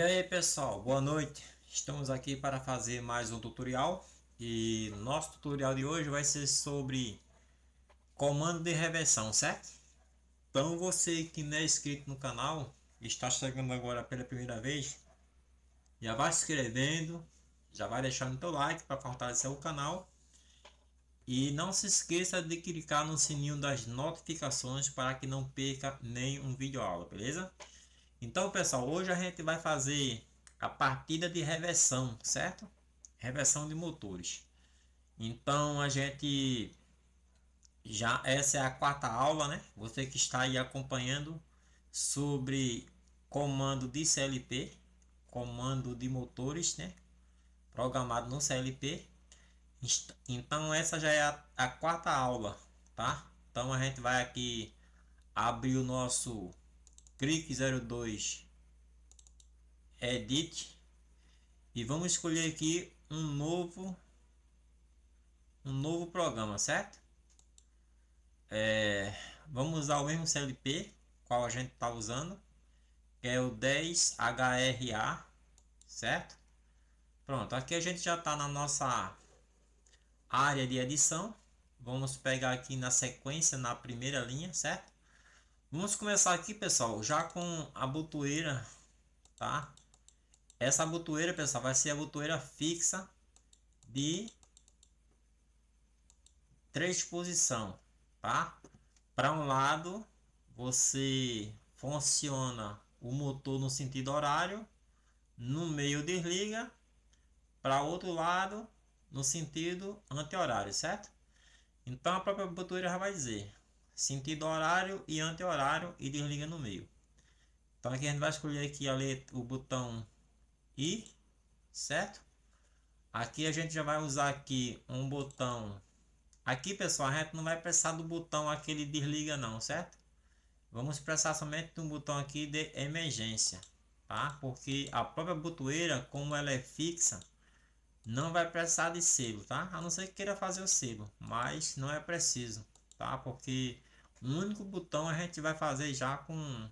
E aí pessoal, boa noite! Estamos aqui para fazer mais um tutorial e nosso tutorial de hoje vai ser sobre comando de reversão, certo? Então você que não é inscrito no canal, está chegando agora pela primeira vez, já vai se inscrevendo, já vai deixando seu like para fortalecer o canal e não se esqueça de clicar no sininho das notificações para que não perca nenhum vídeo aula, beleza? Então, pessoal, hoje a gente vai fazer a partida de reversão, certo? Reversão de motores. Então, a gente já essa é a quarta aula, né? Você que está aí acompanhando sobre comando de CLP, comando de motores, né? Programado no CLP. Então, essa já é a, a quarta aula, tá? Então, a gente vai aqui abrir o nosso clique 02 edit e vamos escolher aqui um novo um novo programa certo é, vamos usar o mesmo CLP qual a gente está usando que é o 10 HRA certo pronto aqui a gente já está na nossa área de edição vamos pegar aqui na sequência na primeira linha certo Vamos começar aqui, pessoal, já com a botoeira, tá? Essa botoeira, pessoal, vai ser a botoeira fixa de três posição, tá? Para um lado, você funciona o motor no sentido horário, no meio desliga, para outro lado, no sentido anti-horário, certo? Então a própria botoeira já vai dizer, sentido horário e anti-horário e desliga no meio. Então aqui a gente vai escolher aqui a letra, o botão I, certo? Aqui a gente já vai usar aqui um botão. Aqui pessoal, a gente não vai precisar do botão aquele desliga não, certo? Vamos precisar somente um botão aqui de emergência, tá? Porque a própria botoeira, como ela é fixa, não vai precisar de sebo, tá? A não ser que queira fazer o sebo, mas não é preciso, tá? Porque um único botão a gente vai fazer já com,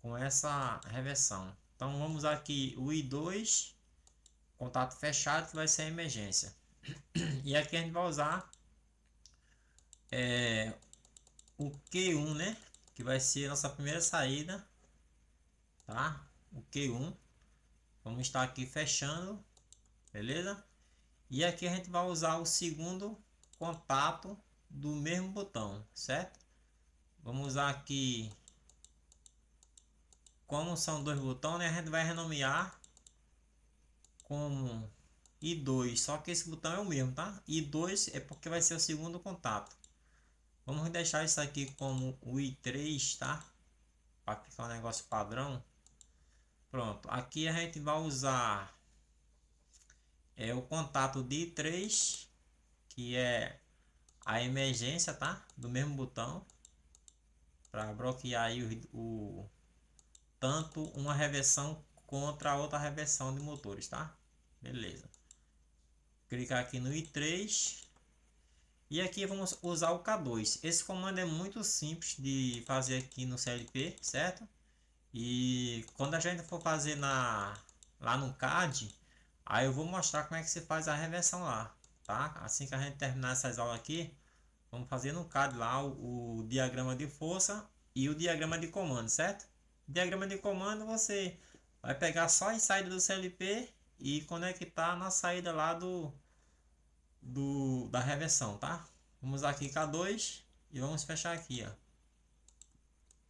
com essa reversão. Então vamos aqui o I2, contato fechado que vai ser emergência. E aqui a gente vai usar é, o Q1, né? Que vai ser nossa primeira saída, tá? O Q1. Vamos estar aqui fechando, beleza? E aqui a gente vai usar o segundo contato do mesmo botão, certo? Vamos usar aqui, como são dois botões, né? a gente vai renomear como I2, só que esse botão é o mesmo, tá? I2 é porque vai ser o segundo contato. Vamos deixar isso aqui como o I3, tá? Para ficar um negócio padrão. Pronto, aqui a gente vai usar é o contato de I3, que é a emergência, tá? Do mesmo botão. Para bloquear aí o, o, tanto uma reversão contra a outra reversão de motores, tá? Beleza. Clicar aqui no I3. E aqui vamos usar o K2. Esse comando é muito simples de fazer aqui no CLP, certo? E quando a gente for fazer na, lá no CAD, aí eu vou mostrar como é que se faz a reversão lá tá? Assim que a gente terminar essas aulas aqui, vamos fazer no CAD lá o, o diagrama de força e o diagrama de comando, certo? Diagrama de comando você vai pegar só a saída do CLP e conectar na saída lá do, do da reversão, tá? Vamos aqui K2 e vamos fechar aqui, ó.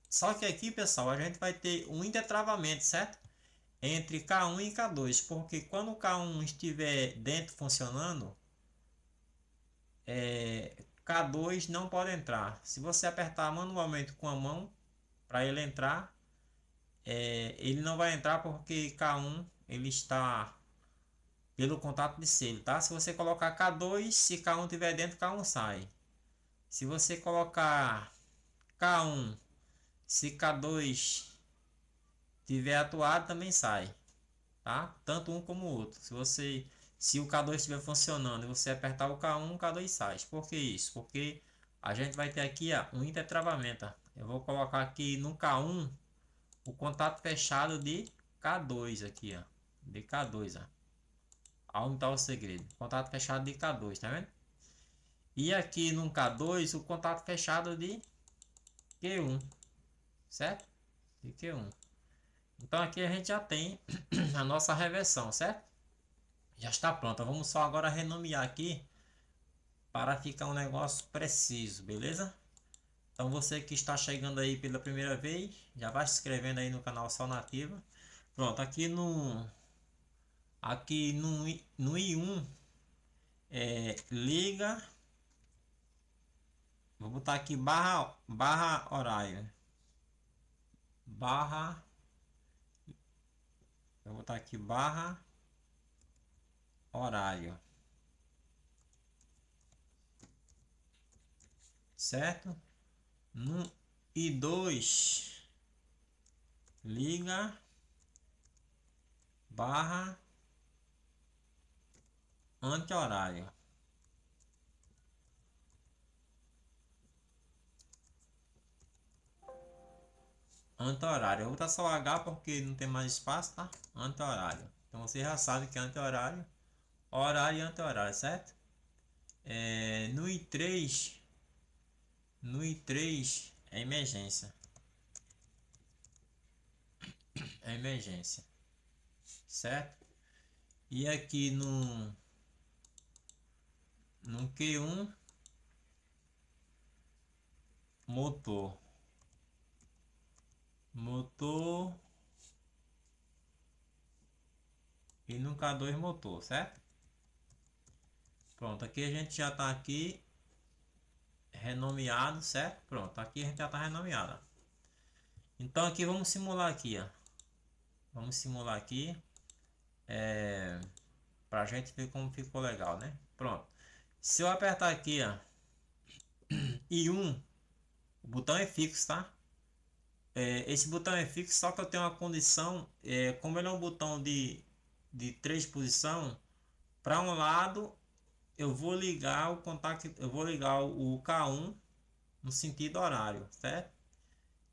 Só que aqui, pessoal, a gente vai ter um intertravamento, certo? Entre K1 e K2, porque quando o K1 estiver dentro funcionando, é, K2 não pode entrar. Se você apertar manualmente com a mão para ele entrar, é, ele não vai entrar porque K1 ele está pelo contato de selo, tá? Se você colocar K2, se K1 tiver dentro, K1 sai. Se você colocar K1, se K2 tiver atuado, também sai, tá? Tanto um como o outro. Se você se o K2 estiver funcionando e você apertar o K1, o K2 sai. Por que isso? Porque a gente vai ter aqui ó, um intertravamento. Eu vou colocar aqui no K1 o contato fechado de K2 aqui, ó. De K2, ó. Aumentar o segredo. Contato fechado de K2, tá vendo? E aqui no K2, o contato fechado de Q1. Certo? De Q1. Então aqui a gente já tem a nossa reversão, certo? Já está pronta. Vamos só agora renomear aqui para ficar um negócio preciso, beleza? Então você que está chegando aí pela primeira vez, já vai se inscrevendo aí no canal Sal Nativa. Pronto, aqui no aqui no, no I1 é, liga vou botar aqui barra barra horário barra vou botar aqui barra horário. Certo? No e dois liga barra anti-horário. Anti-horário. Eu vou botar só H porque não tem mais espaço, tá? Anti-horário. Então você já sabe que é anti-horário horário e anti-horário, certo? É, no I3, no I3 é emergência. É emergência, certo? E aqui no no Q1 motor motor e no K2 motor, certo? Pronto, aqui a gente já está aqui renomeado, certo? Pronto, aqui a gente já está renomeado. Então aqui vamos simular aqui, ó. Vamos simular aqui. É, pra gente ver como ficou legal, né? Pronto. Se eu apertar aqui, ó. E um, o botão é fixo, tá? É, esse botão é fixo, só que eu tenho uma condição, é, como ele é um botão de, de três posição, para um lado eu vou ligar o contact, eu vou ligar o K1 no sentido horário, certo?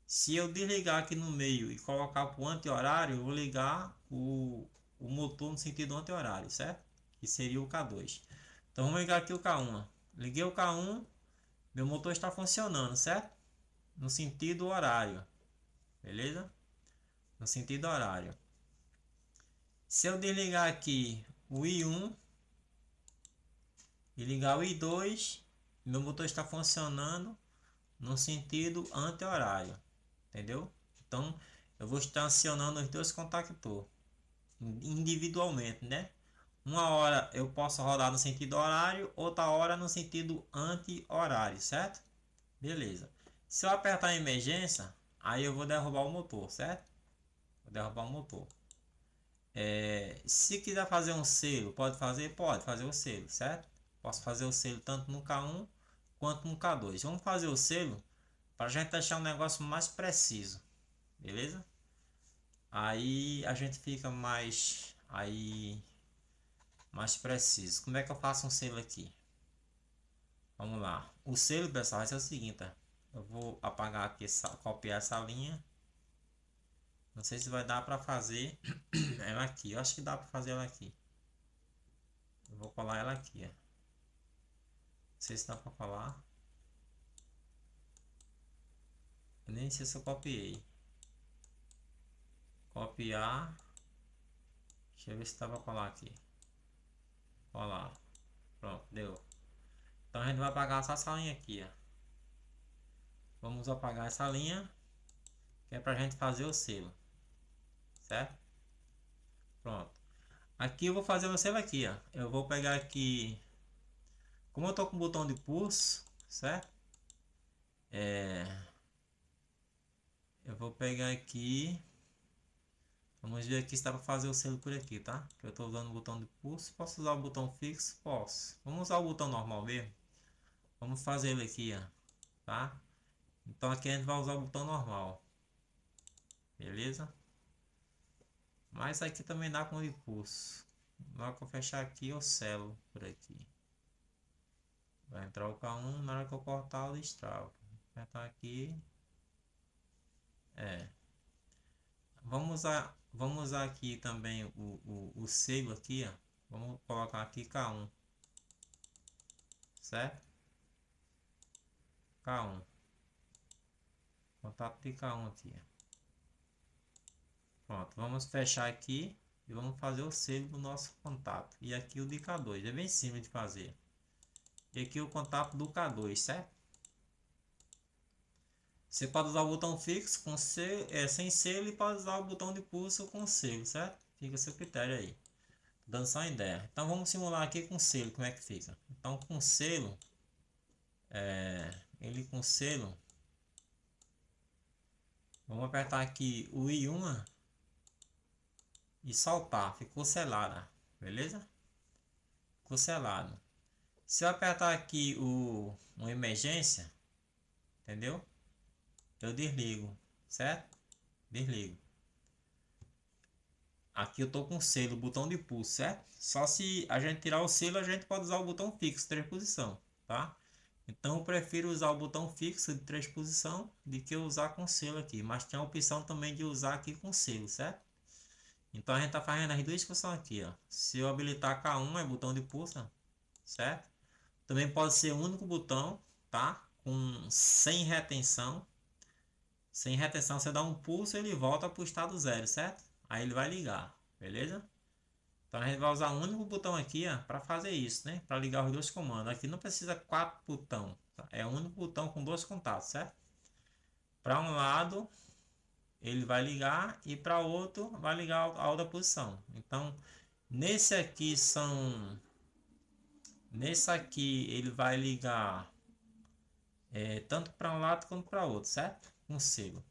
Se eu desligar aqui no meio e colocar para o anti-horário, eu vou ligar o, o motor no sentido anti-horário, certo? Que seria o K2. Então vamos ligar aqui o K1. Liguei o K1, meu motor está funcionando, certo? No sentido horário, beleza? No sentido horário. Se eu desligar aqui o I1, e ligar o I2, meu motor está funcionando no sentido anti-horário, entendeu? Então, eu vou estar acionando os dois contactor individualmente, né? Uma hora eu posso rodar no sentido horário, outra hora no sentido anti-horário, certo? Beleza. Se eu apertar emergência, aí eu vou derrubar o motor, certo? Vou derrubar o motor. É, se quiser fazer um selo, pode fazer? Pode fazer o selo, certo? Posso fazer o selo tanto no K1 quanto no K2. Vamos fazer o selo para a gente deixar um negócio mais preciso, beleza? Aí a gente fica mais aí mais preciso. Como é que eu faço um selo aqui? Vamos lá. O selo, pessoal, vai ser o seguinte, Eu vou apagar aqui, copiar essa linha. Não sei se vai dar para fazer ela aqui. Eu acho que dá para fazer ela aqui. Eu vou colar ela aqui, ó sei se dá pra falar. Eu nem sei se eu copiei. Copiar. Deixa eu ver se dá pra falar aqui. Olha lá. Pronto, deu. Então a gente vai apagar só essa linha aqui, ó. Vamos apagar essa linha. Que é pra gente fazer o selo. Certo? Pronto. Aqui eu vou fazer o selo aqui, ó. Eu vou pegar aqui como eu estou com o botão de pulso, certo? É... Eu vou pegar aqui. Vamos ver aqui se dá para fazer o selo por aqui, tá? Que eu estou usando o botão de pulso. Posso usar o botão fixo? Posso. Vamos usar o botão normal mesmo. Vamos fazer ele aqui, ó. Tá? Então aqui a gente vai usar o botão normal. Beleza? Mas aqui também dá com o de pulso. Dá para que eu fechar aqui, eu selo por aqui. Vai trocar um, na hora que eu cortar o destravo. Apertar tá aqui. É. Vamos usar, vamos usar aqui também o, o, o selo aqui, ó. Vamos colocar aqui K1. Certo? K1. Contato de K1 aqui, ó. Pronto, vamos fechar aqui e vamos fazer o selo do nosso contato. E aqui o de K2, é bem simples de fazer. E aqui o contato do K2, certo? Você pode usar o botão fixo com é, sem selo e pode usar o botão de pulso com selo, certo? Fica a seu critério aí. dando só uma ideia. Então vamos simular aqui com selo, como é que fica. Então com selo, é, ele com selo, vamos apertar aqui o I1 e soltar, ficou selada, beleza? Ficou selado. Se eu apertar aqui o uma emergência, entendeu? Eu desligo, certo? Desligo. Aqui eu tô com selo, botão de pulso, certo? Só se a gente tirar o selo, a gente pode usar o botão fixo, três posição, tá? Então eu prefiro usar o botão fixo de três posição do que usar com selo aqui. Mas tem a opção também de usar aqui com selo, certo? Então a gente tá fazendo as duas funções aqui, ó. Se eu habilitar K1 é botão de pulso, certo? Também pode ser um único botão, tá? Com sem retenção. Sem retenção, você dá um pulso ele volta para o estado zero, certo? Aí ele vai ligar, beleza? Então a gente vai usar um único botão aqui para fazer isso, né? Para ligar os dois comandos. Aqui não precisa quatro botão, tá? é um único botão com dois contatos, certo? Para um lado ele vai ligar e para outro vai ligar a outra posição. Então nesse aqui são Nessa aqui ele vai ligar é, tanto para um lado quanto para outro, certo? Um selo.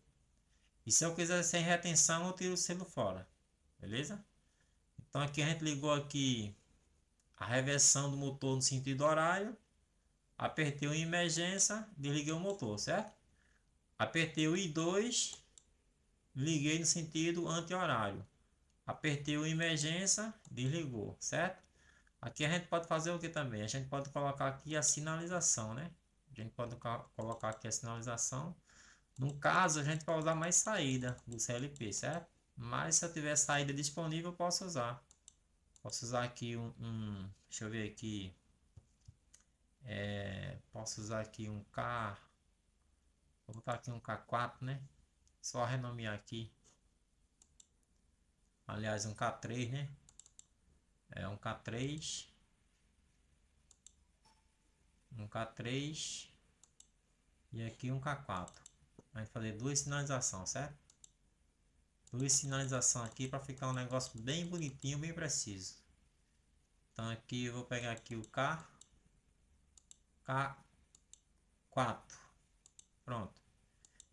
E se eu quiser sem retenção, eu tiro o selo fora, beleza? Então aqui a gente ligou aqui a reversão do motor no sentido horário. Apertei o emergência, desliguei o motor, certo? Apertei o I2, liguei no sentido anti-horário. Apertei o emergência, desligou, certo? Aqui a gente pode fazer o que também? A gente pode colocar aqui a sinalização, né? A gente pode colocar aqui a sinalização. No caso, a gente vai usar mais saída do CLP, certo? Mas se eu tiver saída disponível, posso usar. Posso usar aqui um, um deixa eu ver aqui. É, posso usar aqui um K. Vou botar aqui um K4, né? Só renomear aqui. Aliás, um K3, né? É um K3. Um K3. E aqui um K4. A gente fazer duas sinalizações, certo? Duas sinalizações aqui para ficar um negócio bem bonitinho, bem preciso. Então aqui eu vou pegar aqui o K. K4. Pronto.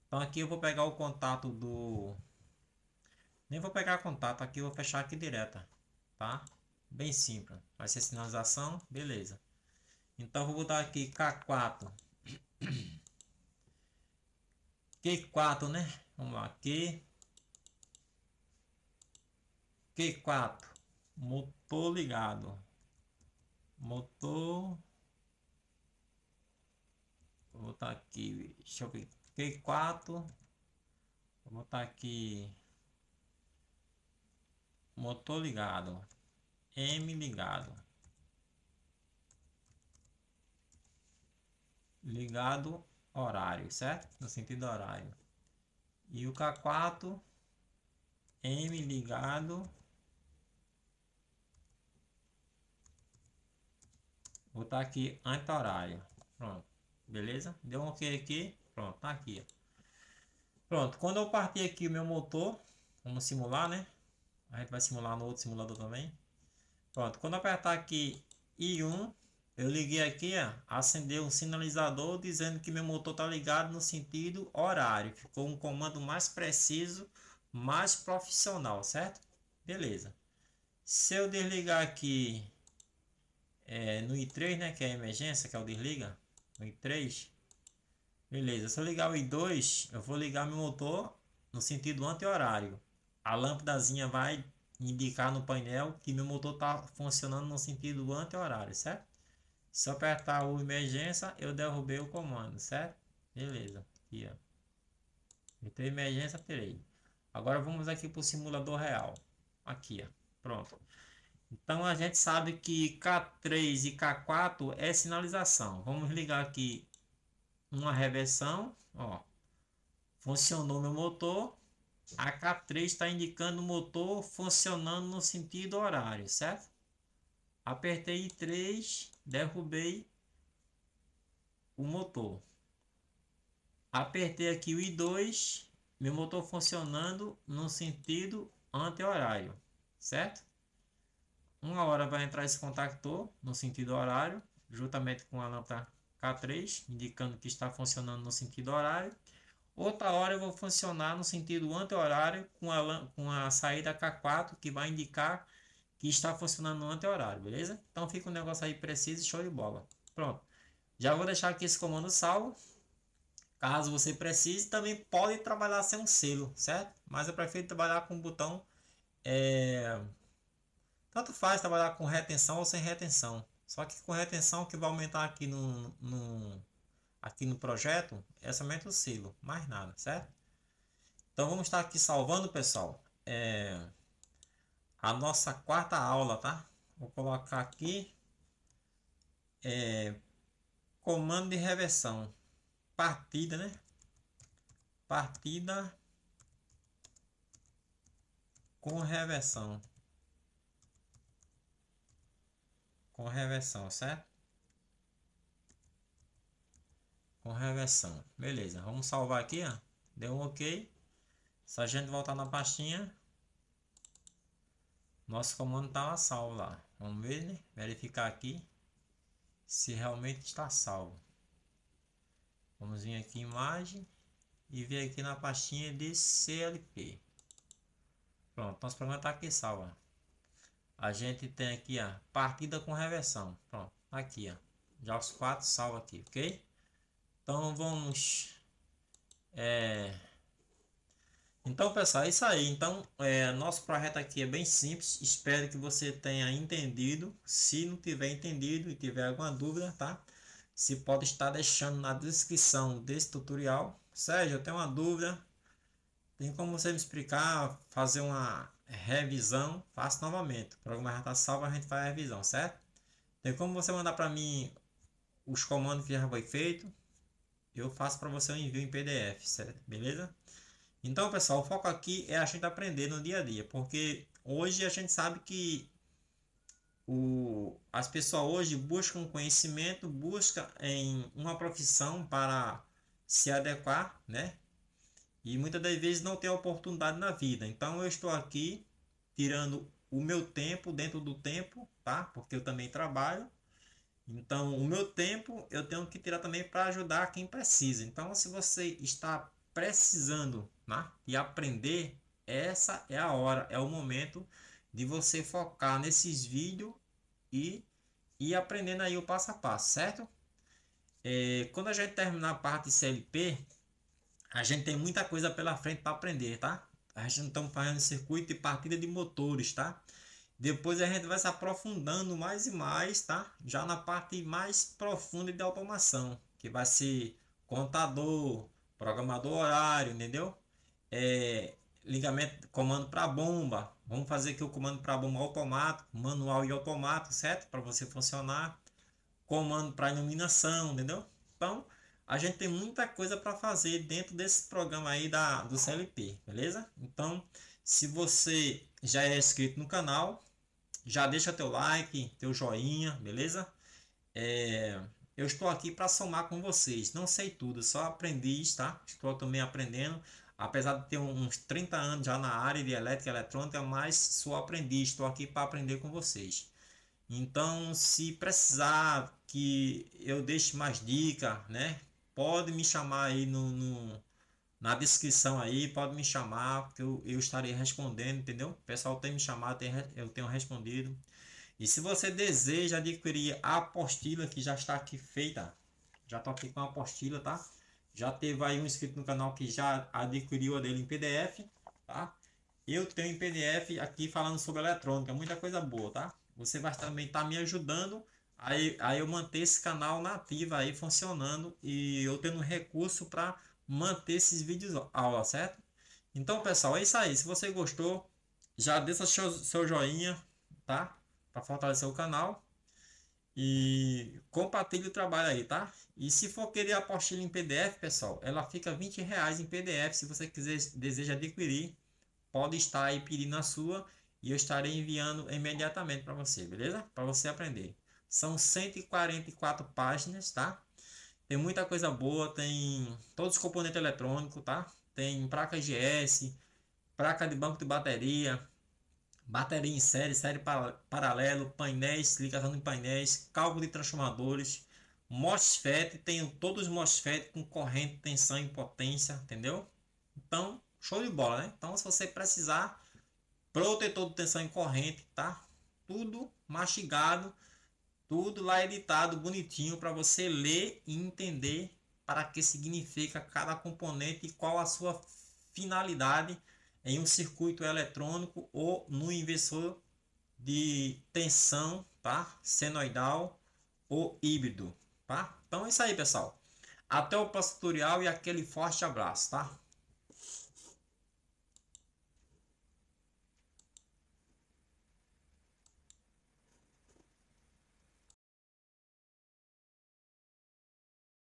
Então aqui eu vou pegar o contato do... Nem vou pegar contato aqui, vou fechar aqui direta, tá? Bem simples. Vai ser sinalização, beleza. Então vou botar aqui K4. Q4, né? Vamos lá, Q. Q4. Motor ligado. Motor. Vou botar aqui. Deixa eu ver. Q4. Vou botar aqui. Motor ligado. M ligado. Ligado horário, certo? No sentido horário. E o K4, M ligado. Vou estar aqui anti-horário. Pronto, beleza? Deu um ok aqui. Pronto, tá aqui. Pronto, quando eu partir aqui o meu motor, vamos simular, né? A gente vai simular no outro simulador também. Pronto, quando apertar aqui I1, eu liguei aqui, ó, acendeu um sinalizador dizendo que meu motor está ligado no sentido horário. Ficou um comando mais preciso, mais profissional, certo? Beleza. Se eu desligar aqui é, no I3, né, que é a emergência, que é o desliga, no I3. Beleza, se eu ligar o I2, eu vou ligar meu motor no sentido anti-horário. A lâmpadazinha vai indicar no painel que meu motor está funcionando no sentido anti-horário, certo? Se eu apertar o emergência, eu derrubei o comando, certo? Beleza, aqui ó. Então emergência tirei. Agora vamos aqui para o simulador real. Aqui ó, pronto. Então a gente sabe que K3 e K4 é sinalização. Vamos ligar aqui uma reversão, ó. Funcionou meu motor, a k 3 está indicando o motor funcionando no sentido horário, certo? Apertei I3, derrubei o motor. Apertei aqui o I2, meu motor funcionando no sentido anti-horário, certo? Uma hora vai entrar esse contactor no sentido horário, juntamente com a lâmpada K3, indicando que está funcionando no sentido horário. Outra hora eu vou funcionar no sentido anti-horário com a, com a saída K4, que vai indicar que está funcionando no anti-horário, beleza? Então fica um negócio aí preciso e show de bola. Pronto. Já vou deixar aqui esse comando salvo. Caso você precise, também pode trabalhar sem um selo, certo? Mas eu prefiro trabalhar com o botão... É... Tanto faz trabalhar com retenção ou sem retenção. Só que com retenção que vai aumentar aqui no, no aqui no projeto é somente o mais nada, certo? Então vamos estar aqui salvando, pessoal, é, a nossa quarta aula, tá? Vou colocar aqui é, comando de reversão, partida, né? Partida com reversão. Com reversão, certo? com reversão. Beleza, vamos salvar aqui, ó. Deu um OK. Se a gente voltar na pastinha, nosso comando estava salvo lá. Vamos ver, né? verificar aqui se realmente está salvo. Vamos vir aqui em imagem e ver aqui na pastinha de CLP. Pronto, nosso programa está aqui salvo. A gente tem aqui a partida com reversão. Pronto, tá aqui ó. Já os quatro salvo aqui, ok? Então vamos. É... Então pessoal, é isso aí. Então é, nosso projeto aqui é bem simples. Espero que você tenha entendido. Se não tiver entendido e tiver alguma dúvida, tá? Você pode estar deixando na descrição desse tutorial. Sérgio, eu tenho uma dúvida. Tem como você me explicar, fazer uma revisão? Faço novamente. O programa já está salvo, a gente faz a revisão, certo? Tem como você mandar para mim os comandos que já foi feito? eu faço para você o um envio em PDF, certo? Beleza? Então, pessoal, o foco aqui é a gente aprender no dia a dia, porque hoje a gente sabe que o, as pessoas hoje buscam conhecimento, buscam em uma profissão para se adequar, né? E muitas das vezes não tem oportunidade na vida. Então, eu estou aqui tirando o meu tempo dentro do tempo, tá? Porque eu também trabalho então, o meu tempo eu tenho que tirar também para ajudar quem precisa. Então, se você está precisando né, e aprender, essa é a hora, é o momento de você focar nesses vídeos e e aprendendo aí o passo a passo, certo? É, quando a gente terminar a parte CLP, a gente tem muita coisa pela frente para aprender, tá? A gente não está fazendo circuito e partida de motores, tá? Depois a gente vai se aprofundando mais e mais, tá? Já na parte mais profunda de automação, que vai ser contador, programador horário, entendeu? É, ligamento, comando para bomba. Vamos fazer aqui o comando para bomba automático, manual e automático, certo? Para você funcionar. Comando para iluminação, entendeu? Então, a gente tem muita coisa para fazer dentro desse programa aí da, do CLP, beleza? Então, se você já é inscrito no canal, já deixa teu like, teu joinha, beleza? É, eu estou aqui para somar com vocês. Não sei tudo, só aprendiz, tá? Estou também aprendendo. Apesar de ter uns 30 anos já na área de elétrica e eletrônica, mas sou aprendiz, estou aqui para aprender com vocês. Então, se precisar que eu deixe mais dica, né? Pode me chamar aí no, no, na descrição aí, pode me chamar, que eu, eu estarei respondendo, entendeu? O pessoal tem me chamado, tem, eu tenho respondido. E se você deseja adquirir a apostila que já está aqui feita, já estou aqui com a apostila, tá? Já teve aí um inscrito no canal que já adquiriu a dele em PDF, tá? Eu tenho em PDF aqui falando sobre eletrônica, muita coisa boa, tá? Você vai também estar tá me ajudando aí, aí eu manter esse canal nativo aí funcionando e eu tendo recurso para manter esses vídeos aula, certo? Então, pessoal, é isso aí. Se você gostou, já deixa seu, joinha, tá? Para fortalecer o canal. E compartilhe o trabalho aí, tá? E se for querer a apostila em PDF, pessoal, ela fica 20 reais em PDF. Se você quiser, deseja adquirir, pode estar aí pedindo a sua e eu estarei enviando imediatamente para você, beleza? Para você aprender. São 144 páginas, tá? Tem muita coisa boa, tem todos os componentes eletrônicos, tá? Tem placa GS, placa de banco de bateria, bateria em série, série paralelo, painéis, ligação de painéis, cálculo de transformadores, MOSFET, tem todos os MOSFET com corrente, tensão e potência, entendeu? Então, show de bola, né? Então, se você precisar, protetor de tensão e corrente, tá? Tudo mastigado tudo lá editado, bonitinho, para você ler e entender para que significa cada componente e qual a sua finalidade em um circuito eletrônico ou no inversor de tensão, tá? Senoidal ou híbrido, tá? Então é isso aí, pessoal. Até o próximo tutorial e aquele forte abraço, tá?